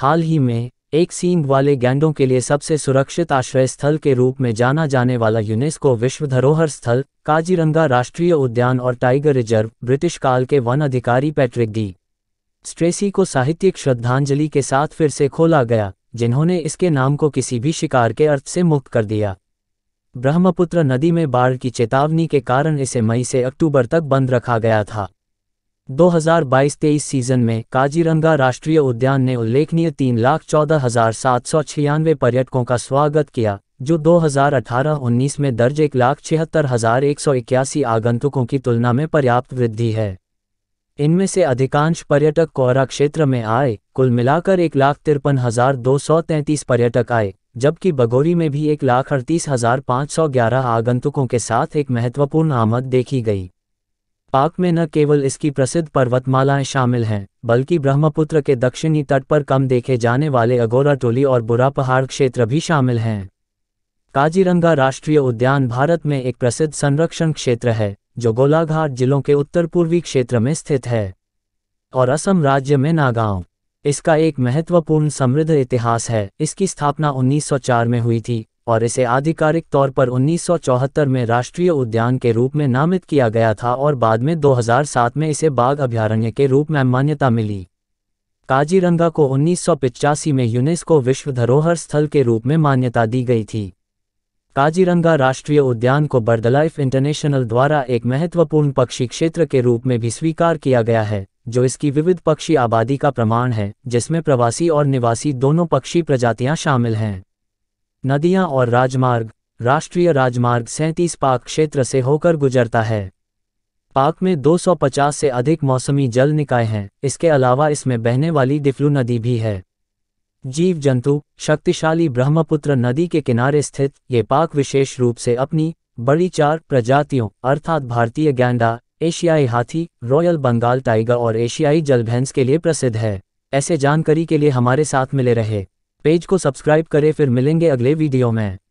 हाल ही में एक सींग वाले गैंडों के लिए सबसे सुरक्षित आश्रय स्थल के रूप में जाना जाने वाला यूनेस्को विश्व धरोहर स्थल काजीरंगा राष्ट्रीय उद्यान और टाइगर रिजर्व ब्रिटिश काल के वन अधिकारी पैट्रिक डी स्ट्रेसी को साहित्यिक श्रद्धांजलि के साथ फिर से खोला गया जिन्होंने इसके नाम को किसी भी शिकार के अर्थ से मुक्त कर दिया ब्रह्मपुत्र नदी में बाढ़ की चेतावनी के कारण इसे मई से अक्टूबर तक बंद रखा गया था 2022-23 सीजन में काजीरंगा राष्ट्रीय उद्यान ने उल्लेखनीय तीन लाख चौदह हजार सात सौ छियानवे पर्यटकों का स्वागत किया जो 2018-19 में दर्ज एक लाख छिहत्तर हजार एक सौ इक्यासी आगंतुकों की तुलना में पर्याप्त वृद्धि है इनमें से अधिकांश पर्यटक कोहरा क्षेत्र में आए कुल मिलाकर एक लाख तिरपन हजार दो सौ तैंतीस पर्यटक आए जबकि बगोरी में भी एक लाख अड़तीस हजार पाँच सौ ग्यारह आगंतुकों के साथ एक महत्वपूर्ण आमद देखी गई पार्क में न केवल इसकी प्रसिद्ध पर्वतमालाएं शामिल हैं बल्कि ब्रह्मपुत्र के दक्षिणी तट पर कम देखे जाने वाले अगोरा टोली और बुरा पहाड़ क्षेत्र भी शामिल हैं काजीरंगा राष्ट्रीय उद्यान भारत में एक प्रसिद्ध संरक्षण क्षेत्र है जो गोलाघाट जिलों के उत्तर पूर्वी क्षेत्र में स्थित है और असम राज्य में नागांव इसका एक महत्वपूर्ण समृद्ध इतिहास है इसकी स्थापना 1904 में हुई थी और इसे आधिकारिक तौर पर 1974 में राष्ट्रीय उद्यान के रूप में नामित किया गया था और बाद में 2007 में इसे बाघ अभ्यारण्य के रूप में मान्यता मिली काजीरंगा को उन्नीस में यूनेस्को विश्व धरोहर स्थल के रूप में मान्यता दी गई थी काजीरंगा राष्ट्रीय उद्यान को बर्दलाइफ इंटरनेशनल द्वारा एक महत्वपूर्ण पक्षी क्षेत्र के रूप में भी स्वीकार किया गया है जो इसकी विविध पक्षी आबादी का प्रमाण है जिसमें प्रवासी और निवासी दोनों पक्षी प्रजातियां शामिल हैं नदियां और राजमार्ग राष्ट्रीय राजमार्ग सैंतीस पाक क्षेत्र से होकर गुजरता है पाक में 250 से अधिक मौसमी जल निकाय हैं इसके अलावा इसमें बहने वाली डिफ्लू नदी भी है जीव जंतु शक्तिशाली ब्रह्मपुत्र नदी के किनारे स्थित ये पाक विशेष रूप से अपनी बड़ी चार प्रजातियों अर्थात भारतीय गैंडा एशियाई हाथी रॉयल बंगाल टाइगर और एशियाई जलभैंस के लिए प्रसिद्ध है ऐसे जानकारी के लिए हमारे साथ मिले रहे पेज को सब्सक्राइब करें फिर मिलेंगे अगले वीडियो में